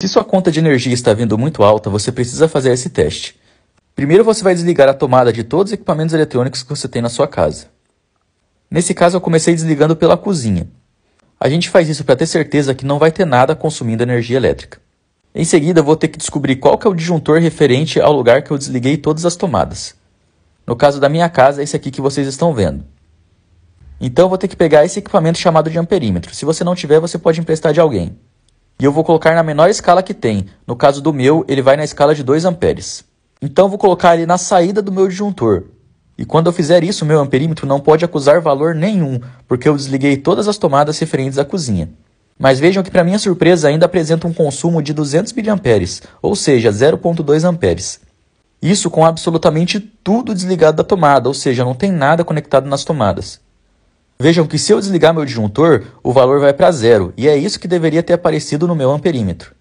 Se sua conta de energia está vindo muito alta, você precisa fazer esse teste. Primeiro você vai desligar a tomada de todos os equipamentos eletrônicos que você tem na sua casa. Nesse caso eu comecei desligando pela cozinha. A gente faz isso para ter certeza que não vai ter nada consumindo energia elétrica. Em seguida vou ter que descobrir qual que é o disjuntor referente ao lugar que eu desliguei todas as tomadas. No caso da minha casa é esse aqui que vocês estão vendo. Então vou ter que pegar esse equipamento chamado de amperímetro. Se você não tiver, você pode emprestar de alguém e eu vou colocar na menor escala que tem. No caso do meu, ele vai na escala de 2 amperes. Então vou colocar ele na saída do meu disjuntor. E quando eu fizer isso, meu amperímetro não pode acusar valor nenhum, porque eu desliguei todas as tomadas referentes à cozinha. Mas vejam que para minha surpresa ainda apresenta um consumo de 200 mA, ou seja, 0.2 amperes. Isso com absolutamente tudo desligado da tomada, ou seja, não tem nada conectado nas tomadas. Vejam que se eu desligar meu disjuntor, o valor vai para zero, e é isso que deveria ter aparecido no meu amperímetro.